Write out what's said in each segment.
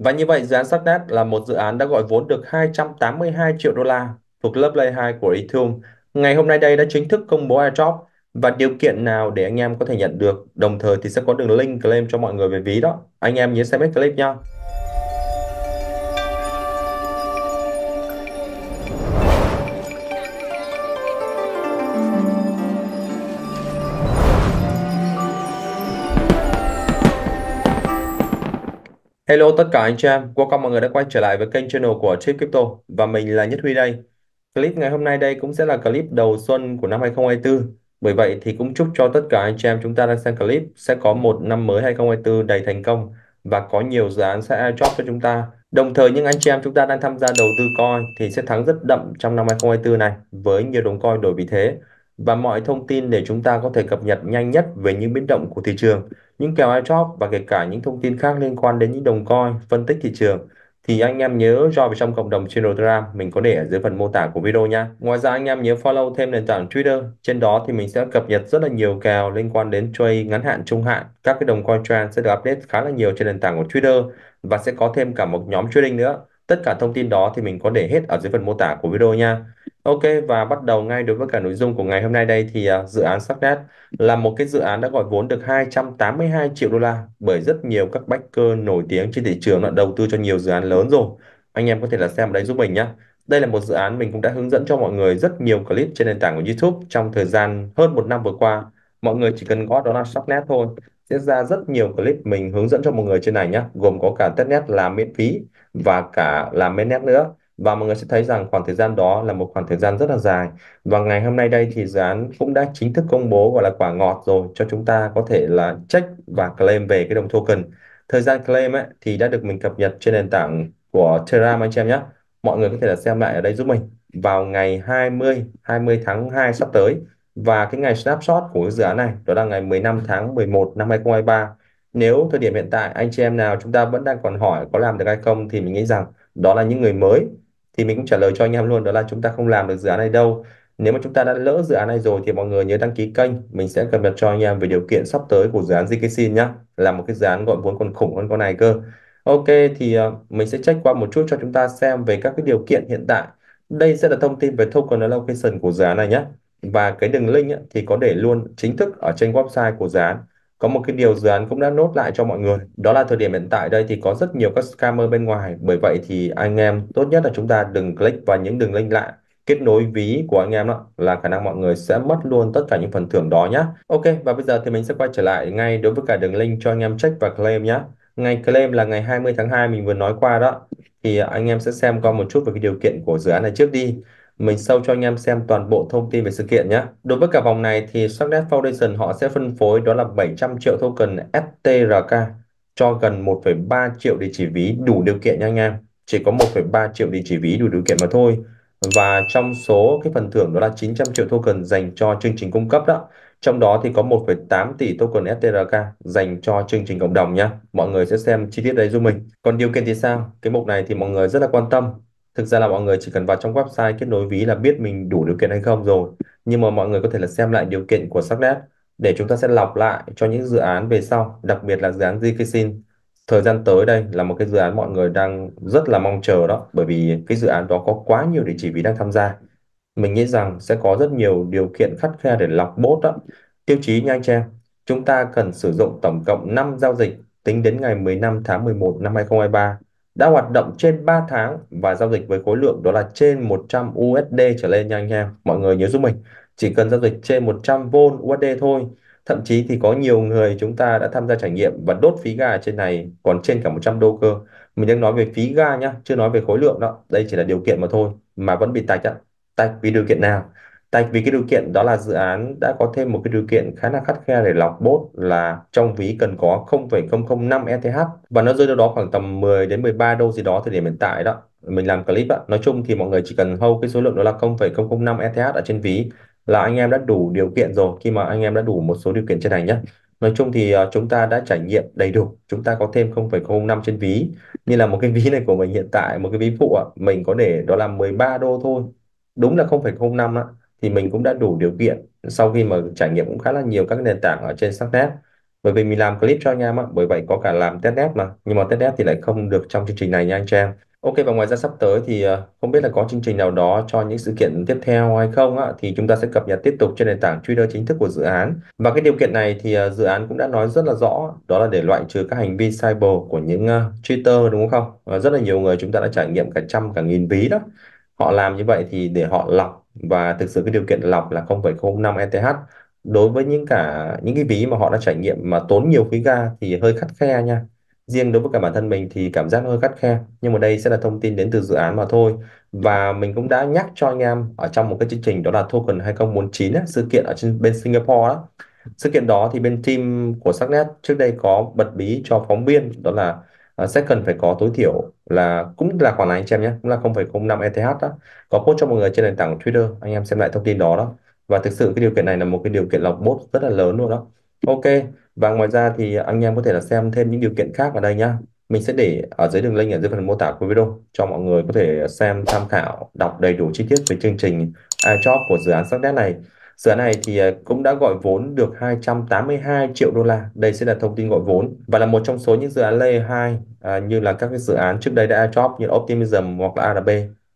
Và như vậy, dự án Subnet là một dự án đã gọi vốn được 282 triệu đô la thuộc lớp Layer 2 của Ethereum. Ngày hôm nay đây đã chính thức công bố airdrop và điều kiện nào để anh em có thể nhận được. Đồng thời thì sẽ có đường link claim cho mọi người về ví đó. Anh em nhớ xem hết clip nha. Hello tất cả anh chị em, welcome mọi người đã quay trở lại với kênh channel của Chip Crypto và mình là Nhất Huy đây. Clip ngày hôm nay đây cũng sẽ là clip đầu xuân của năm 2024. Bởi vậy thì cũng chúc cho tất cả anh chị em chúng ta đang xem clip sẽ có một năm mới 2024 đầy thành công và có nhiều dự án sẽ airdrop cho chúng ta. Đồng thời những anh chị em chúng ta đang tham gia đầu tư coin thì sẽ thắng rất đậm trong năm 2024 này với nhiều đồng coin đổi vị thế và mọi thông tin để chúng ta có thể cập nhật nhanh nhất về những biến động của thị trường, những kèo iTrop và kể cả những thông tin khác liên quan đến những đồng coin, phân tích thị trường thì anh em nhớ join vào trong cộng đồng trên Telegram mình có để ở dưới phần mô tả của video nha. Ngoài ra anh em nhớ follow thêm nền tảng Twitter, trên đó thì mình sẽ cập nhật rất là nhiều kèo liên quan đến trade ngắn hạn, trung hạn. Các cái đồng coin trend sẽ được update khá là nhiều trên nền tảng của Twitter và sẽ có thêm cả một nhóm trading nữa. Tất cả thông tin đó thì mình có để hết ở dưới phần mô tả của video nha. Ok và bắt đầu ngay đối với cả nội dung của ngày hôm nay đây thì uh, dự án Sắc là một cái dự án đã gọi vốn được 282 triệu đô la bởi rất nhiều các backer nổi tiếng trên thị trường đã đầu tư cho nhiều dự án lớn rồi. Anh em có thể là xem ở đây giúp mình nhé. Đây là một dự án mình cũng đã hướng dẫn cho mọi người rất nhiều clip trên nền tảng của YouTube trong thời gian hơn một năm vừa qua. Mọi người chỉ cần gõ đó là Sắc thôi sẽ ra rất nhiều clip mình hướng dẫn cho mọi người trên này nhé gồm có cả test net làm miễn phí và cả làm main net nữa và mọi người sẽ thấy rằng khoảng thời gian đó là một khoảng thời gian rất là dài và ngày hôm nay đây thì dự án cũng đã chính thức công bố gọi là quả ngọt rồi cho chúng ta có thể là check và claim về cái đồng token thời gian claim ấy, thì đã được mình cập nhật trên nền tảng của Terra anh em nhé mọi người có thể là xem lại ở đây giúp mình vào ngày 20 20 tháng 2 sắp tới và cái ngày snapshot của cái dự án này đó là ngày 15 tháng 11 năm 2023 nếu thời điểm hiện tại anh chị em nào chúng ta vẫn đang còn hỏi có làm được hay không thì mình nghĩ rằng đó là những người mới thì mình cũng trả lời cho anh em luôn đó là chúng ta không làm được dự án này đâu nếu mà chúng ta đã lỡ dự án này rồi thì mọi người nhớ đăng ký kênh mình sẽ cập nhật cho anh em về điều kiện sắp tới của dự án ZKC nhá là một cái dự án gọi vốn còn khủng hơn con này cơ Ok thì ờ, mình sẽ check qua một chút cho chúng ta xem về các cái điều kiện hiện tại đây sẽ là thông tin về token allocation của dự án này nhé và cái đường link ấy, thì có để luôn chính thức ở trên website của dự án có một cái điều dự án cũng đã nốt lại cho mọi người đó là thời điểm hiện tại đây thì có rất nhiều các scammer bên ngoài bởi vậy thì anh em tốt nhất là chúng ta đừng click vào những đường link lạ kết nối ví của anh em đó là khả năng mọi người sẽ mất luôn tất cả những phần thưởng đó nhé ok và bây giờ thì mình sẽ quay trở lại ngay đối với cả đường link cho anh em check và claim nhé ngày claim là ngày 20 tháng 2 mình vừa nói qua đó thì anh em sẽ xem qua một chút về cái điều kiện của dự án này trước đi mình show cho anh em xem toàn bộ thông tin về sự kiện nhé. Đối với cả vòng này thì Sarknet Foundation họ sẽ phân phối đó là 700 triệu token STRK cho gần 1,3 triệu địa chỉ ví đủ điều kiện nha anh em. Chỉ có 1,3 triệu địa chỉ ví đủ điều kiện mà thôi. Và trong số cái phần thưởng đó là 900 triệu token dành cho chương trình cung cấp đó. Trong đó thì có 1,8 tỷ token STRK dành cho chương trình cộng đồng nhé. Mọi người sẽ xem chi tiết đấy giúp mình. Còn điều kiện thì sao? Cái mục này thì mọi người rất là quan tâm. Thực ra là mọi người chỉ cần vào trong website kết nối ví là biết mình đủ điều kiện hay không rồi. Nhưng mà mọi người có thể là xem lại điều kiện của Sắc để chúng ta sẽ lọc lại cho những dự án về sau, đặc biệt là dự án Zkisin. Thời gian tới đây là một cái dự án mọi người đang rất là mong chờ đó, bởi vì cái dự án đó có quá nhiều địa chỉ ví đang tham gia. Mình nghĩ rằng sẽ có rất nhiều điều kiện khắt khe để lọc bot đó. Tiêu chí Nha Trang, chúng ta cần sử dụng tổng cộng 5 giao dịch tính đến ngày 15 tháng 11 năm 2023 đã hoạt động trên 3 tháng và giao dịch với khối lượng đó là trên 100 USD trở lên nha anh em. Mọi người nhớ giúp mình, chỉ cần giao dịch trên 100 VOL USD thôi. Thậm chí thì có nhiều người chúng ta đã tham gia trải nghiệm và đốt phí gà trên này còn trên cả 100 đô cơ. Mình đang nói về phí gà nhá, chưa nói về khối lượng đó. Đây chỉ là điều kiện mà thôi, mà vẫn bị tạch á. Tạch vì điều kiện nào? Tại vì cái điều kiện đó là dự án đã có thêm một cái điều kiện khá là khắt khe để lọc bốt là trong ví cần có 0,005 ETH và nó rơi đâu đó khoảng tầm 10 đến 13 đô gì đó thời điểm hiện tại đó. Mình làm clip ạ. Nói chung thì mọi người chỉ cần hold cái số lượng đó là 0,005 ETH ở trên ví là anh em đã đủ điều kiện rồi khi mà anh em đã đủ một số điều kiện trên này nhé. Nói chung thì ờ, chúng ta đã trải nghiệm đầy đủ, chúng ta có thêm 0,05 trên ví. Như là một cái ví này của mình hiện tại, một cái ví phụ ạ, mình có để đó là 13 đô thôi. Đúng là 0,05 ạ thì mình cũng đã đủ điều kiện sau khi mà trải nghiệm cũng khá là nhiều các nền tảng ở trên Startup bởi vì mình làm clip cho anh em ạ bởi vậy có cả làm test dev mà nhưng mà test dev thì lại không được trong chương trình này nha anh Trang Ok và ngoài ra sắp tới thì ờ, không biết là có chương trình nào đó cho những sự kiện tiếp theo hay không á, thì chúng ta sẽ cập nhật tiếp tục trên nền tảng Twitter chính thức của dự án. Và cái điều kiện này thì ờ, dự án cũng đã nói rất là rõ đó là để loại trừ các hành vi cyber của những ờ, Twitter đúng không? Rất là nhiều người chúng ta đã trải nghiệm cả trăm cả nghìn ví đó. Họ làm như vậy thì để họ lọc và thực sự cái điều kiện lọc là 0,05 ETH đối với những cả những cái ví mà họ đã trải nghiệm mà tốn nhiều khí ga thì hơi khắt khe nha riêng đối với cả bản thân mình thì cảm giác hơi khắt khe nhưng mà đây sẽ là thông tin đến từ dự án mà thôi và mình cũng đã nhắc cho anh em ở trong một cái chương trình đó là Token 2049 ấy, sự kiện ở trên bên Singapore đó sự kiện đó thì bên team của Sắc Nét trước đây có bật bí cho phóng viên đó là à, ờ, second phải có tối thiểu là cũng là khoản này anh em nhé cũng là 0,05 ETH đó có post cho mọi người trên nền tảng Twitter anh em xem lại thông tin đó đó và thực sự cái điều kiện này là một cái điều kiện lọc bot rất là lớn luôn đó ok và ngoài ra thì anh em có thể là xem thêm những điều kiện khác ở đây nhá mình sẽ để ở dưới đường link ở dưới phần mô tả của video cho mọi người có thể xem tham khảo đọc đầy đủ chi tiết về chương trình iJob của dự án Sắc Đét này Dự án này thì ờ, cũng đã gọi vốn được 282 triệu đô la. Đây sẽ là thông tin gọi vốn và là một trong số những dự án layer 2 à, ờ, như là các cái dự án trước đây đã airdrop như Optimism hoặc là ARB.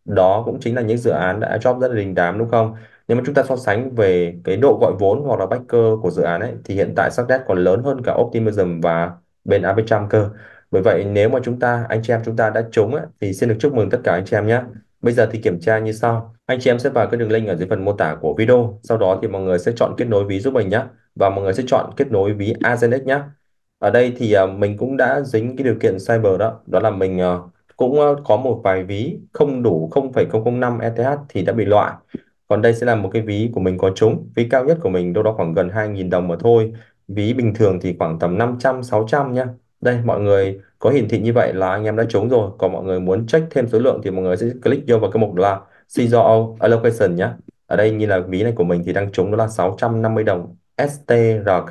Đó cũng chính là những dự án đã airdrop rất là đình đám đúng không? nhưng mà chúng ta so sánh về cái độ gọi vốn hoặc là backer của dự án ấy thì hiện tại Success còn lớn hơn cả Optimism và bên AB100 cơ. Bởi vậy nếu mà chúng ta anh chị em chúng ta đã trúng ấy, thì xin được chúc mừng tất cả anh chị em nhé. Bây giờ thì kiểm tra như sau. Anh chị em sẽ vào cái đường link ở dưới phần mô tả của video. Sau đó thì mọi người sẽ chọn kết nối ví giúp mình nhé. Và mọi người sẽ chọn kết nối ví Azenex nhé. Ở đây thì à, mình cũng đã dính cái điều kiện cyber đó. Đó là mình à, cũng à, có một vài ví không đủ 0,005 ETH thì đã bị loại. Còn đây sẽ là một cái ví của mình có trúng. Ví cao nhất của mình đâu đó khoảng gần 2.000 đồng mà thôi. Ví bình thường thì khoảng tầm 500, 600 nhé. Đây, mọi người có hiển thị như vậy là anh em đã trúng rồi. Còn mọi người muốn check thêm số lượng thì mọi người sẽ click vô vào cái mục là Seizor allocation nhé ở đây như là ví này của mình thì đang trúng đó là 650 đồng STRK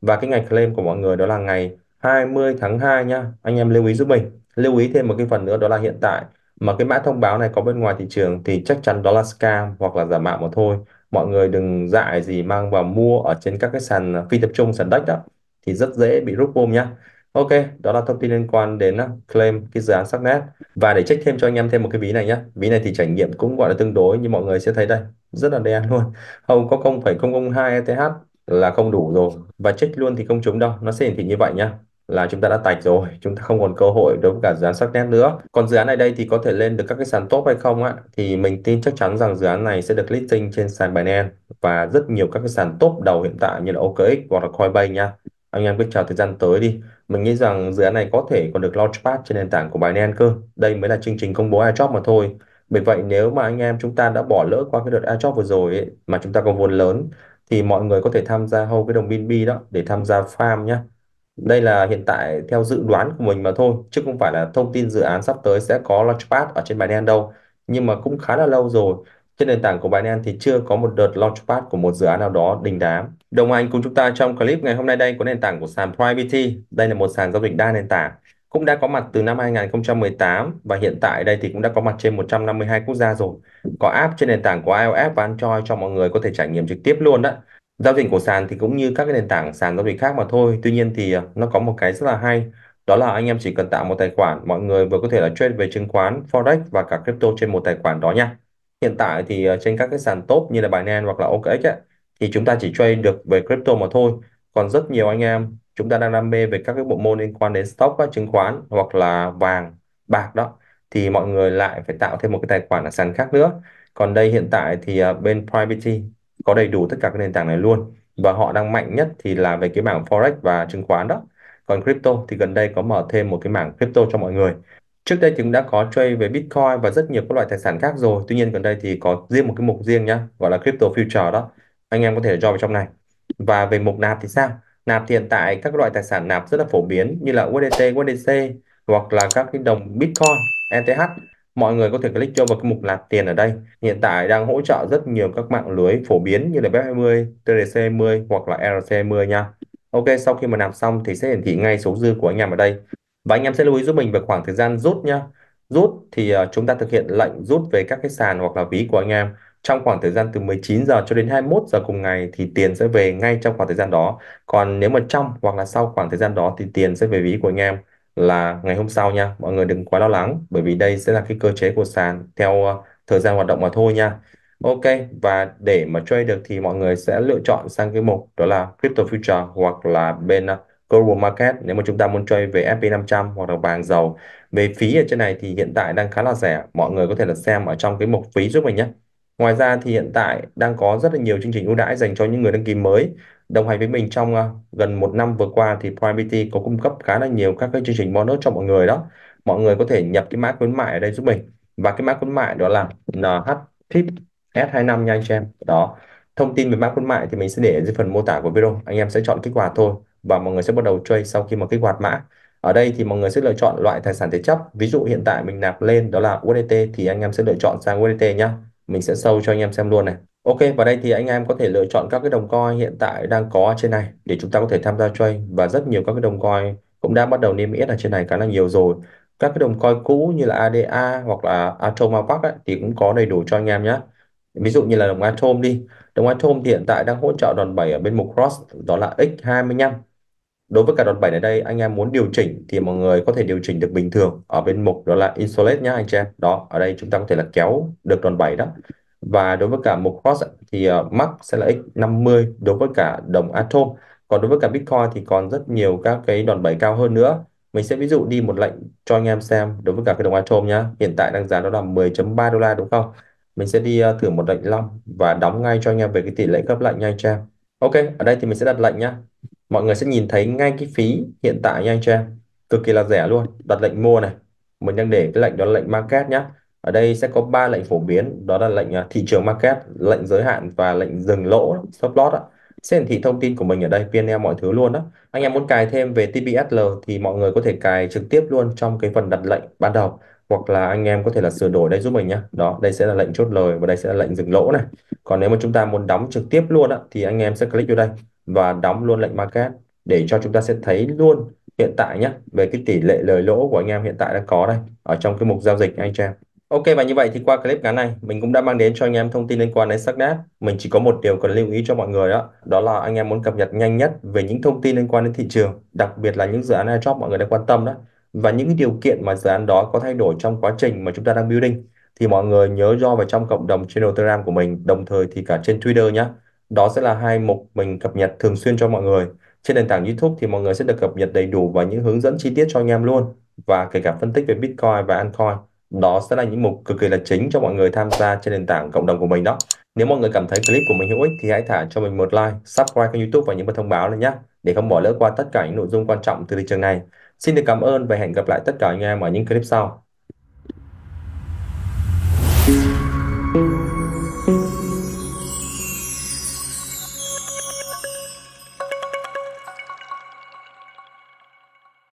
và cái ngày claim của mọi người đó là ngày 20 tháng 2 nhá anh em lưu ý giúp mình lưu ý thêm một cái phần nữa đó là hiện tại mà cái mã thông báo này có bên ngoài thị trường thì chắc chắn đó là scam hoặc là giả mạo mà thôi mọi người đừng dại gì mang vào mua ở trên các cái sàn phi tập trung sàn đất đó thì rất dễ bị rút bom nhá Ok, đó là thông tin liên quan đến à, claim cái dự án sắc Và để check thêm cho anh em thêm một cái ví này nhé. Ví này thì trải nghiệm cũng gọi là tương đối như mọi người sẽ thấy đây, rất là đen luôn. Không có 0,002 ETH là không đủ rồi. Và check luôn thì không trúng đâu, nó sẽ hiển thị như vậy nhá là chúng ta đã tạch rồi, chúng ta không còn cơ hội đối với cả dự án sắc nữa. Còn dự án này đây thì có thể lên được các cái sàn top hay không á, thì mình tin chắc chắn rằng dự án này sẽ được listing trên sàn Binance và rất nhiều các cái sàn top đầu hiện tại như là OKX hoặc là Coinbase nha. Anh em cứ chờ thời gian tới đi. Mình nghĩ rằng dự án này có thể còn được launchpad trên nền tảng của Binance cơ. Đây mới là chương trình công bố airdrop mà thôi. Bởi vậy nếu mà anh em chúng ta đã bỏ lỡ qua cái đợt airdrop vừa rồi ấy, mà chúng ta có vốn lớn thì mọi người có thể tham gia hầu cái đồng BNB đó để tham gia farm nhé. Đây là hiện tại theo dự đoán của mình mà thôi, chứ không phải là thông tin dự án sắp tới sẽ có launchpad ở trên Binance đâu. Nhưng mà cũng khá là lâu rồi, trên nền tảng của Binance thì chưa có một đợt launchpad của một dự án nào đó đình đám. Đồng hành cùng chúng ta trong clip ngày hôm nay đây có nền tảng của sàn PrimeBT. Đây là một sàn giao dịch đa nền tảng, cũng đã có mặt từ năm 2018 và hiện tại đây thì cũng đã có mặt trên 152 quốc gia rồi. Có app trên nền tảng của iOS và Android cho mọi người có thể trải nghiệm trực tiếp luôn đó. Giao dịch của sàn thì cũng như các cái nền tảng sàn giao dịch khác mà thôi. Tuy nhiên thì ờ, nó có một cái rất là hay, đó là anh em chỉ cần tạo một tài khoản, mọi người vừa có thể là trade về chứng khoán, forex và cả crypto trên một tài khoản đó nha. Hiện tại thì ờ, trên các cái sàn top như là Binance hoặc là OKX ấy, thì chúng ta chỉ trade được về crypto mà thôi còn rất nhiều anh em chúng ta đang đam mê về các cái bộ môn liên quan đến stock và chứng khoán hoặc là vàng bạc đó thì mọi người lại phải tạo thêm một cái tài khoản ở sàn khác nữa còn đây hiện tại thì à, bên Privity có đầy đủ tất cả các nền tảng này luôn và họ đang mạnh nhất thì là về cái mảng forex và chứng khoán đó còn crypto thì gần đây có mở thêm một cái mảng crypto cho mọi người trước đây chúng đã có trade về Bitcoin và rất nhiều các loại tài sản khác rồi tuy nhiên gần đây thì có riêng một cái mục riêng nhá gọi là crypto future đó anh em có thể join vào trong này và về mục nạp thì sao nạp thì hiện tại các loại tài sản nạp rất là phổ biến như là USDT, USDC hoặc là các cái đồng Bitcoin, ETH mọi người có thể click cho vào cái mục nạp tiền ở đây hiện tại đang hỗ trợ rất nhiều các mạng lưới phổ biến như là BEP20, TRC20 hoặc là erc 10 nha Ok sau khi mà nạp xong thì sẽ hiển thị ngay số dư của anh em ở đây và anh em sẽ lưu ý giúp mình về khoảng thời gian rút nha rút thì ờ, chúng ta thực hiện lệnh rút về các cái sàn hoặc là ví của anh em trong khoảng thời gian từ 19 giờ cho đến 21 giờ cùng ngày thì tiền sẽ về ngay trong khoảng thời gian đó. Còn nếu mà trong hoặc là sau khoảng thời gian đó thì tiền sẽ về ví của anh em là ngày hôm sau nha. Mọi người đừng quá lo lắng bởi vì đây sẽ là cái cơ chế của sàn theo ờ, thời gian hoạt động mà thôi nha. Ok và để mà trade được thì mọi người sẽ lựa chọn sang cái mục đó là crypto future hoặc là bên ờ, Global Market nếu mà chúng ta muốn trade về SP500 hoặc là vàng dầu. Về phí ở trên này thì hiện tại đang khá là rẻ. Mọi người có thể là xem ở trong cái mục phí giúp mình nhé. Ngoài ra thì hiện tại đang có rất là nhiều chương trình ưu đãi dành cho những người đăng ký mới. Đồng hành với mình trong ờ, gần một năm vừa qua thì Prime PrimeBT có cung cấp khá là nhiều các cái chương trình bonus cho mọi người đó. Mọi người có thể nhập cái mã khuyến mại ở đây giúp mình. Và cái mã khuyến mại đó là NHTIP S25 nha anh em. Đó. Thông tin về mã khuyến mại thì mình sẽ để dưới phần mô tả của video. Anh em sẽ chọn kích hoạt thôi và mọi người sẽ bắt đầu chơi sau khi mà kích hoạt mã. Ở đây thì mọi người sẽ lựa chọn loại tài sản thế chấp. Ví dụ hiện tại mình nạp lên đó là USDT thì anh em sẽ lựa chọn sang USDT nhá mình sẽ sâu cho anh em xem luôn này Ok và đây thì anh em có thể lựa chọn các cái đồng coin hiện tại đang có trên này để chúng ta có thể tham gia trade và rất nhiều các cái đồng coin cũng đã bắt đầu niêm yết ở trên này khá là nhiều rồi các cái đồng coin cũ như là ADA hoặc là Atom Alpac ấy, thì cũng có đầy đủ cho anh em nhé ví dụ như là đồng Atom đi đồng Atom hiện tại đang hỗ trợ đòn bẩy ở bên mục cross đó là x25 Đối với cả đòn 7 ở đây, anh em muốn điều chỉnh thì mọi người có thể điều chỉnh được bình thường ở bên mục đó là insulate nhá anh chị em. Đó, ở đây chúng ta có thể là kéo được đòn 7 đó. Và đối với cả mục cross thì uh, max sẽ là x50 đối với cả đồng atom. Còn đối với cả Bitcoin thì còn rất nhiều các cái đòn bẩy cao hơn nữa. Mình sẽ ví dụ đi một lệnh cho anh em xem đối với cả cái đồng Atom nhá. Hiện tại đang giá nó là 10.3 đô la đúng không? Mình sẽ đi uh, thử một lệnh long và đóng ngay cho anh em về cái tỷ lệ gấp lệnh nha anh em. Ok, ở đây thì mình sẽ đặt lệnh nhá mọi người sẽ nhìn thấy ngay cái phí hiện tại nha anh chị em cực kỳ là rẻ luôn đặt lệnh mua này mình đang để cái lệnh đó là lệnh market nhé ở đây sẽ có ba lệnh phổ biến đó là lệnh à, thị trường market lệnh giới hạn và lệnh dừng lỗ stop loss ạ sẽ hiển thị thông tin của mình ở đây PNL mọi thứ luôn đó anh em muốn cài thêm về TPSL thì mọi người có thể cài trực tiếp luôn trong cái phần đặt lệnh ban đầu hoặc là anh em có thể là sửa đổi đây giúp mình nhé đó đây sẽ là lệnh chốt lời và đây sẽ là lệnh dừng lỗ này còn nếu mà chúng ta muốn đóng trực tiếp luôn đó thì anh em sẽ click vô đây và đóng luôn lệnh market để cho chúng ta sẽ thấy luôn hiện tại nhé về cái tỷ lệ lời lỗ của anh em hiện tại đã có đây ở trong cái mục giao dịch anh em Ok và như vậy thì qua clip ngắn này mình cũng đã mang đến cho anh em thông tin liên quan đến Sắc nét. Mình chỉ có một điều cần lưu ý cho mọi người đó, đó là anh em muốn cập nhật nhanh nhất về những thông tin liên quan đến thị trường, đặc biệt là những dự án airdrop mọi người đang quan tâm đó và những điều kiện mà dự án đó có thay đổi trong quá trình mà chúng ta đang building thì mọi người nhớ do vào trong cộng đồng channel Telegram của mình, đồng thời thì cả trên Twitter nhé. Đó sẽ là hai mục mình cập nhật thường xuyên cho mọi người. Trên nền tảng YouTube thì mọi người sẽ được cập nhật đầy đủ và những hướng dẫn chi tiết cho anh em luôn và kể cả phân tích về Bitcoin và Ancoin Đó sẽ là những mục cực kỳ là chính cho mọi người tham gia trên nền tảng cộng đồng của mình đó. Nếu mọi người cảm thấy clip của mình hữu ích thì hãy thả cho mình một like, subscribe kênh YouTube và nhấn bật thông báo lên nhé để không bỏ lỡ qua tất cả những nội dung quan trọng từ thị trường này. Xin được cảm ơn và hẹn gặp lại tất cả anh em ở những clip sau.